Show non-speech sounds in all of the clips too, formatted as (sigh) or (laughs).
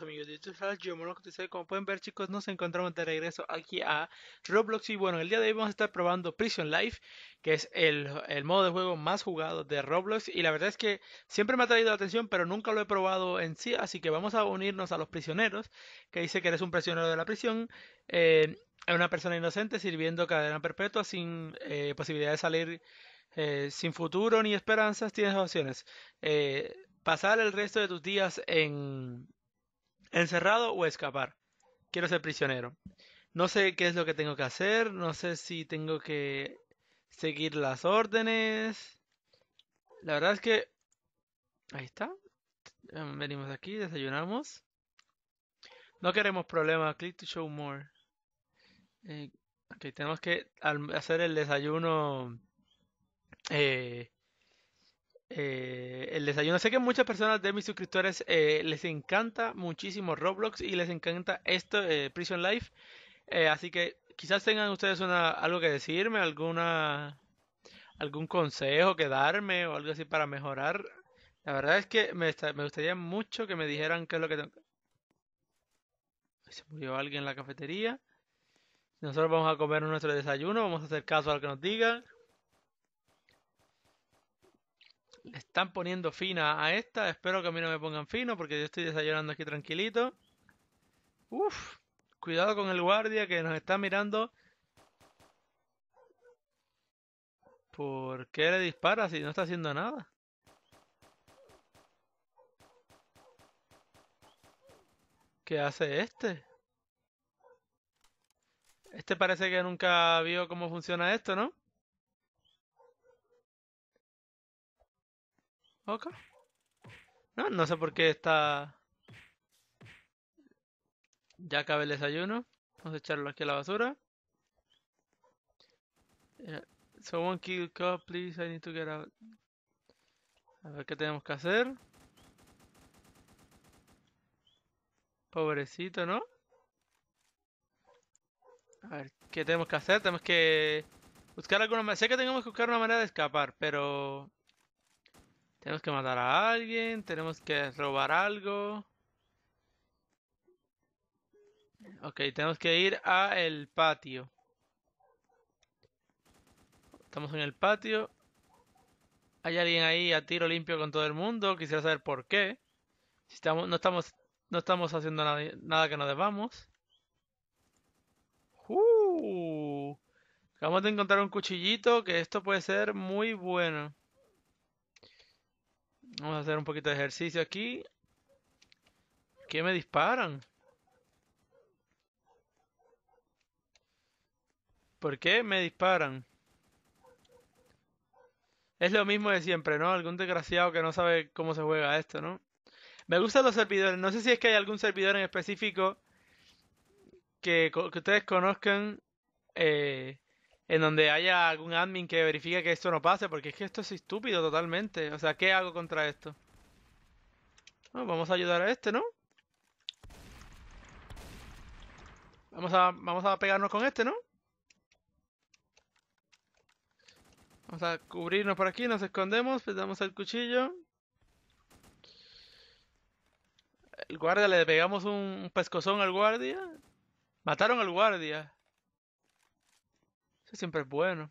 amigos de YouTube, yo me como pueden ver chicos nos encontramos de regreso aquí a Roblox y bueno el día de hoy vamos a estar probando Prison Life que es el, modo de juego más jugado de Roblox y la verdad es que siempre me ha traído la atención pero nunca lo he probado en sí así que vamos a unirnos a los prisioneros que dice que eres un prisionero de la prisión es eh, una persona inocente sirviendo cadena perpetua sin eh, posibilidad de salir eh, sin futuro ni esperanzas tienes opciones pasar el resto de tus días en encerrado o escapar. Quiero ser prisionero. No sé qué es lo que tengo que hacer, no sé si tengo que seguir las órdenes. La verdad es que... Ahí está. Em, venimos aquí, desayunamos. No queremos problemas. Click to show more. Eh, tenemos que hacer el desayuno eh, eh, el desayuno. Sé que muchas personas de mis suscriptores eh, les encanta muchísimo Roblox y les encanta esto, eh, Prison Life. así que quizás tengan ustedes una, algo que decirme, alguna algún consejo que darme o algo así para mejorar. La verdad es que me, gustaría mucho que me dijeran qué es lo que tengo. Se murió alguien en la cafetería. Nosotros vamos a comer nuestro desayuno, vamos a hacer caso a lo que nos digan están poniendo fina a esta. Espero que a mí no me pongan fino porque yo estoy desayunando aquí tranquilito. Uf, cuidado con el guardia que nos está mirando. ¿Por qué le dispara si no está haciendo nada? ¿Qué hace este? Este parece que nunca vio cómo funciona esto, ¿no? No, no sé por qué está... Ya acabé el desayuno. Vamos a echarlo aquí a la basura. Eh, someone kill cop, please. I need to get out. A ver qué tenemos que hacer. Pobrecito, ¿no? A ver, ¿qué tenemos que hacer? Tenemos que buscar alguna manera. Sé que tenemos que buscar una manera de escapar, pero tenemos que matar a alguien, tenemos que robar algo. Ok, tenemos que ir a el patio. Estamos en el patio. Hay alguien ahí a tiro limpio con todo el mundo. Quisiera saber por qué. Si estamos, no estamos, no estamos haciendo nada, que nos debamos. Uh. acabamos de encontrar un cuchillito que esto puede ser muy bueno. Vamos a hacer un poquito de ejercicio aquí. ¿Qué me disparan? ¿Por qué me disparan? Es lo mismo de siempre, ¿no? Algún desgraciado que no sabe cómo se juega esto, ¿no? Me gustan los servidores. No sé si es que hay algún servidor en específico que, que ustedes conozcan eh, en donde haya algún admin que verifique que esto no pase, porque es que esto es estúpido totalmente. O sea, ¿qué hago contra esto? vamos a ayudar a este, ¿no? Vamos a, vamos a pegarnos con este, ¿no? Vamos a cubrirnos por aquí, nos escondemos, damos el cuchillo. El guardia, le pegamos un pescozón al guardia. Mataron al guardia siempre es bueno.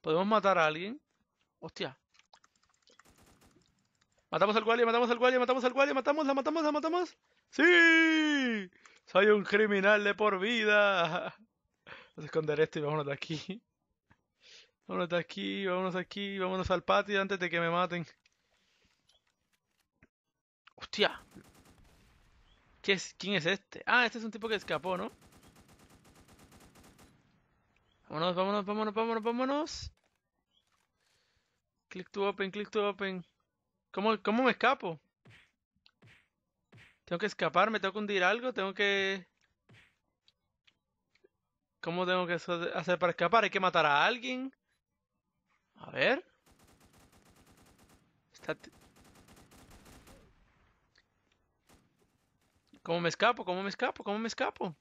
Podemos matar a alguien. Hostia. Matamos al guardia, matamos al guardia, matamos al guardia, matamos, la matamos, la matamos. ¡Sí! Soy un criminal de por vida. (laughs) Vamos a esconder esto y vámonos de aquí. Vámonos de aquí, vámonos de aquí, vámonos al patio antes de que me maten. Hostia. ¿Qué ¿Quién es este? Ah, este es un tipo que escapó, ¿no? Vámonos, vámonos, vámonos, vámonos, vámonos. Click to open, click to open. ¿Cómo, cómo me escapo? Tengo que escapar, me tengo que hundir algo, tengo que... ¿Cómo tengo que hacer para escapar? ¿Hay que matar a alguien? A ver. Está... ¿Cómo me escapo? ¿Cómo me escapo? ¿Cómo me escapo?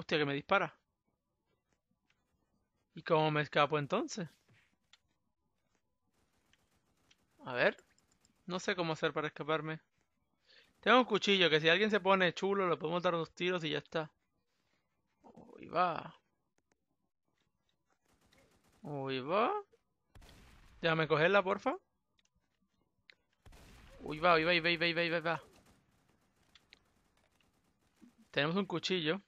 Hostia, que me dispara. ¿Y cómo me escapo entonces? A ver. No sé cómo hacer para escaparme. Tengo un cuchillo que si alguien se pone chulo le podemos dar unos tiros y ya está. Uy, va. Uy, va. Déjame cogerla, porfa. Uy, va, uy, va, uy, va, uy, va, va, va. Tenemos un cuchillo.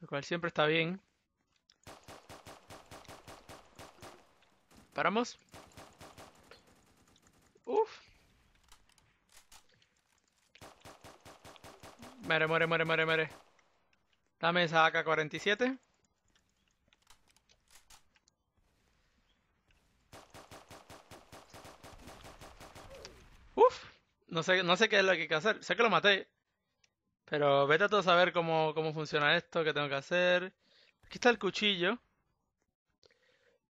Lo cual siempre está bien. ¿Paramos? Uf. Mere, muere, muere, muere, muere. Dame esa AK-47. Uf. No sé, no sé qué es lo que hay que hacer. Sé que lo maté. Pero vete a todos saber cómo, cómo funciona esto, qué tengo que hacer. Aquí está el cuchillo.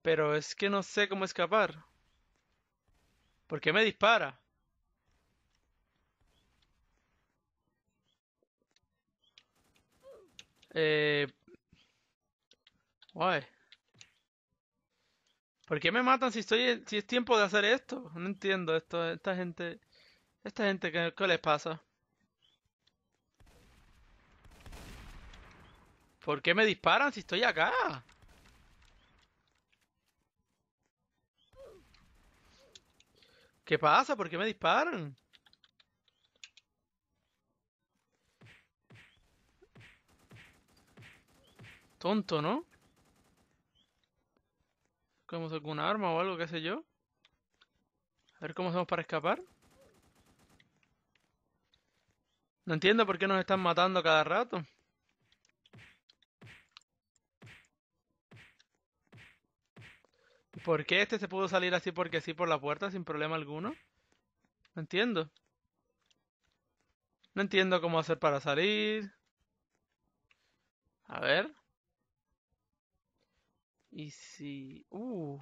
Pero es que no sé cómo escapar. ¿Por qué me dispara? Eh... ¿Por qué me matan si estoy si es tiempo de hacer esto? No entiendo esto, esta gente, esta gente qué les pasa? ¿Por qué me disparan si estoy acá? ¿Qué pasa? ¿Por qué me disparan? Tonto, ¿no? ¿Cogemos alguna arma o algo, qué sé yo? A ver cómo hacemos para escapar. No entiendo por qué nos están matando cada rato. ¿Por qué este se pudo salir así porque sí por la puerta sin problema alguno? No entiendo. No entiendo cómo hacer para salir. A ver. Y si... Uh.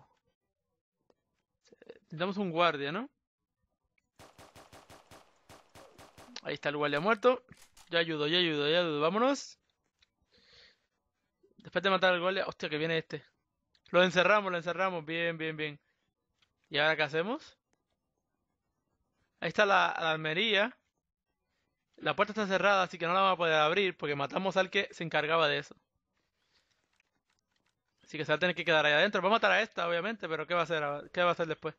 Necesitamos un guardia, ¿no? Ahí está el guardia muerto. Yo ayudo, yo ayudo, yo ayudo. Vámonos. Después de matar al guardia... Hostia, que viene este. Lo encerramos, lo encerramos. Bien, bien, bien. ¿Y ahora qué hacemos? Ahí está la, almería. La puerta está cerrada, así que no la vamos a poder abrir porque matamos al que se encargaba de eso. Así que se va a tener que quedar ahí adentro. Va a matar a esta, obviamente, pero ¿qué va a hacer? ¿Qué va a hacer después?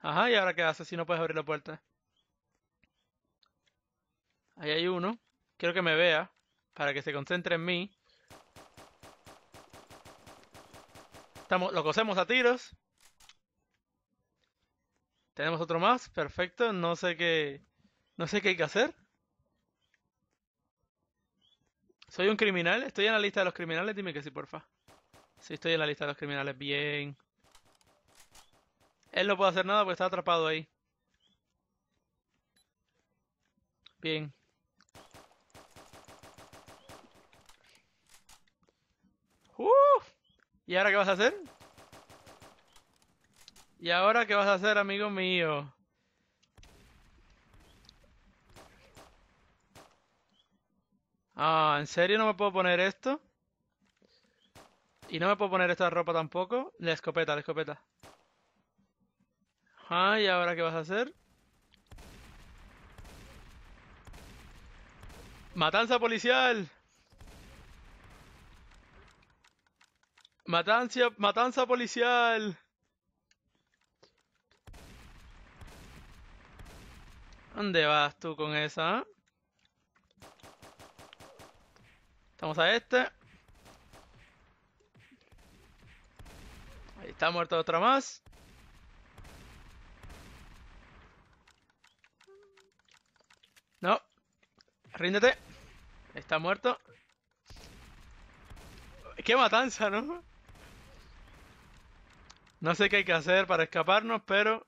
Ajá, ¿y ahora qué hace si no puedes abrir la puerta? Ahí hay uno. Quiero que me vea para que se concentre en mí. estamos, lo cosemos a tiros. Tenemos otro más, perfecto. No sé qué. No sé qué hay que hacer. Soy un criminal, estoy en la lista de los criminales, dime que sí, porfa. Sí, estoy en la lista de los criminales, bien. Él no puede hacer nada porque está atrapado ahí. Bien. ¿Y ahora qué vas a hacer? ¿Y ahora qué vas a hacer, amigo mío? Ah, ¿en serio no me puedo poner esto? Y no me puedo poner esta ropa tampoco. La escopeta, la escopeta. Ah, ¿y ahora qué vas a hacer? ¡Matanza policial! matanza policial. ¿Dónde vas tú con esa? Ah? Estamos a este. Ahí está muerto otra más. No. Ríndete. Está muerto. Qué matanza, ¿no? No sé qué hay que hacer para escaparnos, pero...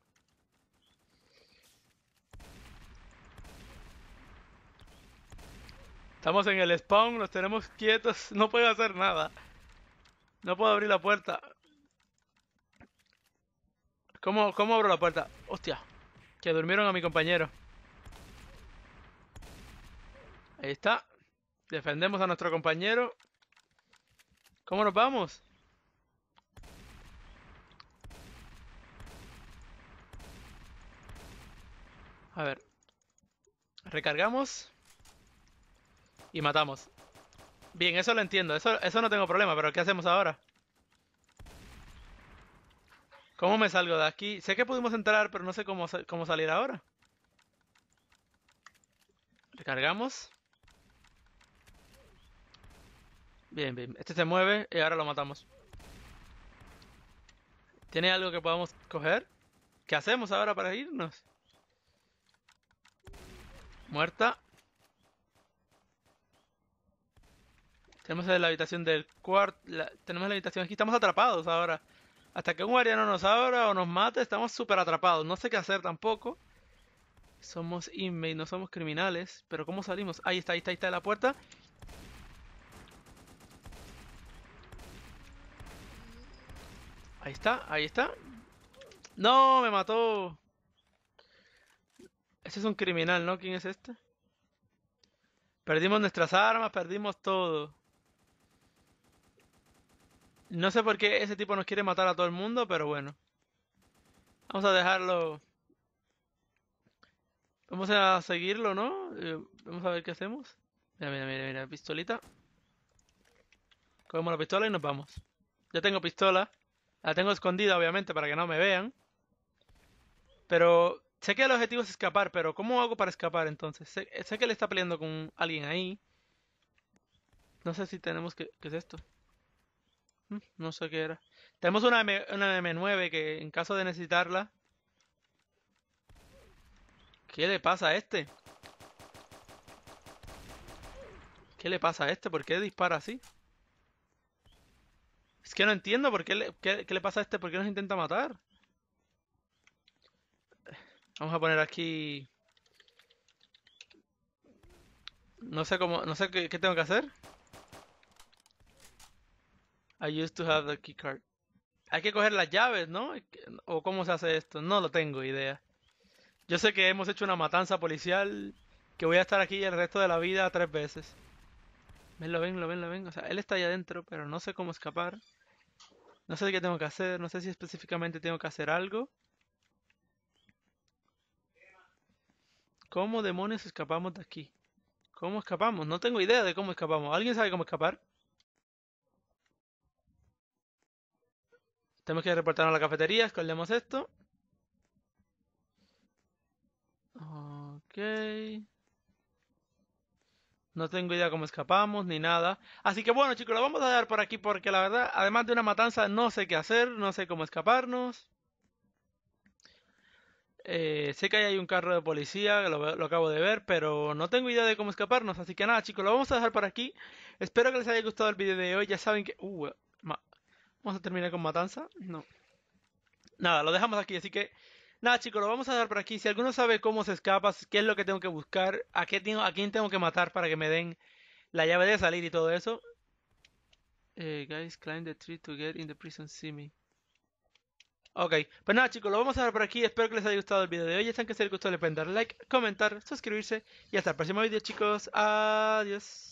Estamos en el spawn, los tenemos quietos. (laughs) No puedo hacer nada. No puedo abrir la puerta. ¿Cómo, cómo abro la puerta? Hostia. Que durmieron a mi compañero. Ahí está. Defendemos a nuestro compañero. ¿Cómo nos vamos? A ver. Recargamos. Y matamos. Bien, eso lo entiendo. Eso, eso no tengo problema, pero ¿qué hacemos ahora? ¿Cómo me salgo de aquí? Sé que pudimos entrar, pero no sé cómo, cómo salir ahora. Recargamos. Bien, bien. Este se mueve y ahora lo matamos. ¿Tiene algo que podamos coger? ¿Qué hacemos ahora para irnos? Muerta. Tenemos la habitación del cuarto. Tenemos la habitación aquí. Estamos atrapados ahora. Hasta que un guardiano nos abra o nos mate, estamos súper atrapados. No sé qué hacer tampoco. Somos inmates, no somos criminales. Pero ¿cómo salimos? Ahí está, ahí está, ahí está la puerta. Ahí está, ahí está. No, me mató. Ese es un criminal, ¿no? ¿Quién es este? Perdimos nuestras armas, perdimos todo. No sé por qué ese tipo nos quiere matar a todo el mundo, pero bueno. Vamos a dejarlo. Vamos a seguirlo, ¿no? Eh, vamos a ver qué hacemos. Mira, mira, mira, mira, pistolita. Cogemos la pistola y nos vamos. Ya tengo pistola. La tengo escondida, obviamente, para que no me vean. Pero Sé que el objetivo es escapar, pero ¿cómo hago para escapar entonces? Sé, que le está peleando con alguien ahí. No sé si tenemos que... ¿Qué es esto? Mm, no sé qué era. Tenemos una, M, 9 que en caso de necesitarla... ¿Qué le pasa a este? ¿Qué le pasa a este? ¿Por qué dispara así? Es que no entiendo por qué le, qué le pasa a este, por qué nos intenta matar. Vamos a poner aquí... No sé cómo... No sé qué, tengo que hacer. I used to have the keycard. Hay que coger las llaves, ¿no? ¿O cómo se hace esto? No lo tengo idea. Yo sé que hemos hecho una matanza policial. Que voy a estar aquí el resto de la vida tres veces. Venlo, lo ven, lo O sea, él está allá adentro, pero no sé cómo escapar. No sé qué tengo que hacer. No sé si específicamente tengo que hacer algo. ¿Cómo demonios escapamos de aquí? ¿Cómo escapamos? No tengo idea de cómo escapamos. ¿Alguien sabe cómo escapar? Tenemos que reportarnos a la cafetería, escondemos esto. Ok. No tengo idea cómo escapamos ni nada. Así que bueno, chicos, lo vamos a dejar por aquí porque la verdad, además de una matanza, no sé qué hacer, no sé cómo escaparnos. Eh, sé que ahí hay un carro de policía, lo, acabo de ver, pero no tengo idea de cómo escaparnos. Así que nada, chicos, lo vamos a dejar por aquí. Espero que les haya gustado el vídeo de hoy. Ya saben que... Uh, vamos a terminar con matanza. No. Nada, lo dejamos aquí. Así que... Nada, chicos, lo vamos a dejar por aquí. Si alguno sabe cómo se escapa, qué es lo que tengo que buscar, a, qué tengo, a quién tengo que matar para que me den la llave de salir y todo eso. Eh, guys, climb the tree to get in the prison, see me. Ok, pues nada chicos, lo vamos a dejar por aquí, espero que les haya gustado el video de hoy, ya saben que si les gustó le pueden dar like, comentar, suscribirse y hasta el próximo video chicos, adiós.